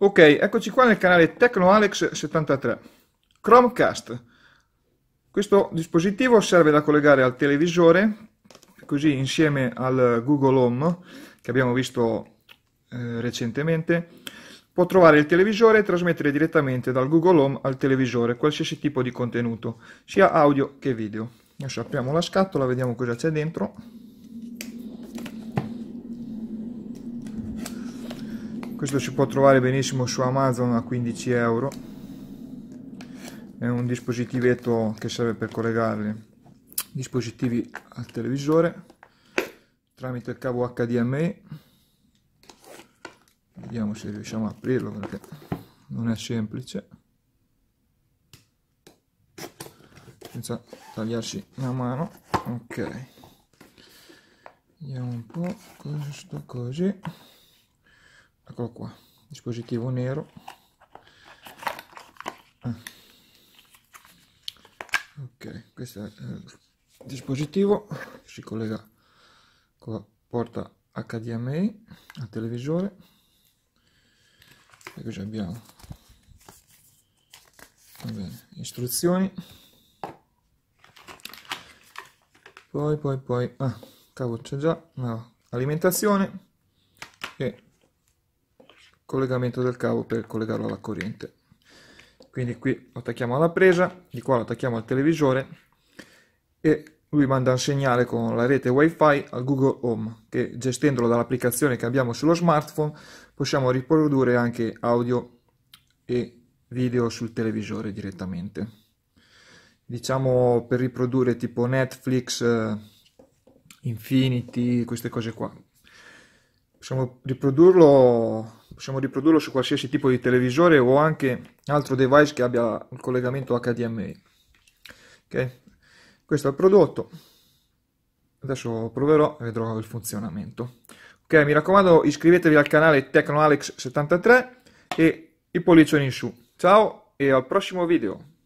Ok, eccoci qua nel canale TecnoAlex73. Chromecast. Questo dispositivo serve da collegare al televisore, così insieme al Google Home che abbiamo visto eh, recentemente, può trovare il televisore e trasmettere direttamente dal Google Home al televisore qualsiasi tipo di contenuto, sia audio che video. Adesso apriamo la scatola, vediamo cosa c'è dentro. questo si può trovare benissimo su Amazon a 15 euro è un dispositivetto che serve per collegarli dispositivi al televisore tramite il cavo HDMI vediamo se riusciamo a aprirlo perché non è semplice senza tagliarsi la mano ok vediamo un po' questo così eccolo qua dispositivo nero ah. ok questo è il eh, dispositivo si collega con la porta HDMI al televisore e così abbiamo bene, istruzioni poi poi poi ah cavolo c'è già no. alimentazione e collegamento del cavo per collegarlo alla corrente quindi qui lo attacchiamo alla presa di qua lo attacchiamo al televisore e lui manda un segnale con la rete wifi al Google Home che gestendolo dall'applicazione che abbiamo sullo smartphone possiamo riprodurre anche audio e video sul televisore direttamente diciamo per riprodurre tipo Netflix eh, Infinity queste cose qua Possiamo riprodurlo, possiamo riprodurlo, su qualsiasi tipo di televisore o anche altro device che abbia un collegamento HDMI. Okay? Questo è il prodotto. Adesso proverò e vedrò il funzionamento. Ok, mi raccomando iscrivetevi al canale TecnoAlex73 e i pollicioni in su. Ciao e al prossimo video.